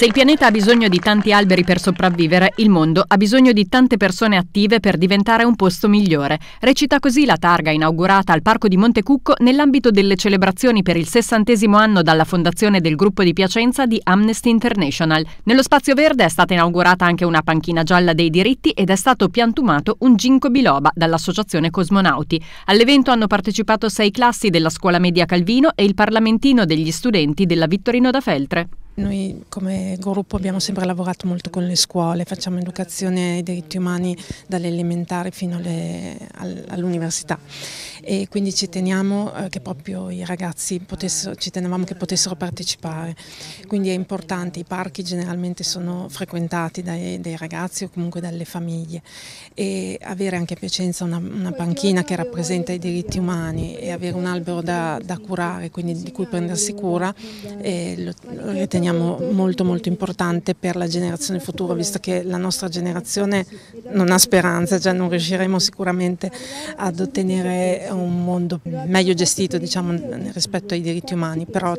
Se il pianeta ha bisogno di tanti alberi per sopravvivere, il mondo ha bisogno di tante persone attive per diventare un posto migliore. Recita così la targa inaugurata al Parco di Montecucco nell'ambito delle celebrazioni per il sessantesimo anno dalla fondazione del gruppo di Piacenza di Amnesty International. Nello spazio verde è stata inaugurata anche una panchina gialla dei diritti ed è stato piantumato un ginkgo biloba dall'Associazione Cosmonauti. All'evento hanno partecipato sei classi della scuola media Calvino e il parlamentino degli studenti della Vittorino da Feltre. Noi come gruppo abbiamo sempre lavorato molto con le scuole, facciamo educazione ai diritti umani dalle elementari fino all'università e quindi ci teniamo eh, che proprio i ragazzi potessero, ci tenevamo che potessero partecipare. Quindi è importante, i parchi generalmente sono frequentati dai, dai ragazzi o comunque dalle famiglie e avere anche a Piacenza una, una panchina che rappresenta i diritti umani e avere un albero da, da curare, quindi di cui prendersi cura, eh, lo, lo riteniamo molto molto importante per la generazione futura, visto che la nostra generazione non ha speranza, già non riusciremo sicuramente ad ottenere un mondo meglio gestito diciamo, rispetto ai diritti umani, però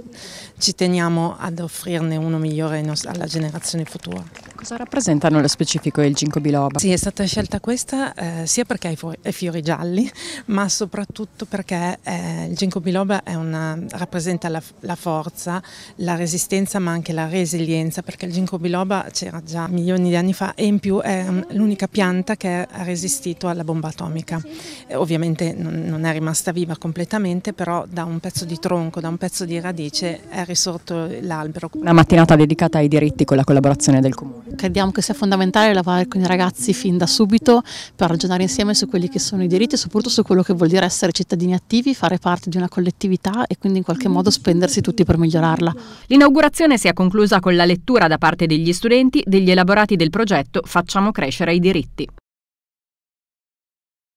ci teniamo ad offrirne uno migliore alla generazione futura. Cosa rappresentano nello specifico il ginkgo biloba? Sì, è stata scelta questa eh, sia perché ha i fiori, fiori gialli, ma soprattutto perché eh, il ginkgo biloba una, rappresenta la, la, forza, la resistenza, ma anche la resilienza, perché il ginkgo biloba c'era già milioni di anni fa e in più è mm, l'unica pianta che ha resistito alla bomba atomica. Eh, ovviamente non, non è rimasta viva completamente, però da un pezzo di tronco, da un pezzo di radice è risorto l'albero. Una mattinata dedicata ai diritti con la collaborazione del comune crediamo che sia fondamentale lavorare con i ragazzi fin da subito per ragionare insieme su quelli che sono i diritti e soprattutto su quello che vuol dire essere cittadini attivi, fare parte di una collettività e quindi in qualche modo spendersi tutti per migliorarla. L'inaugurazione si è conclusa con la lettura da parte degli studenti degli elaborati del progetto Facciamo crescere i diritti.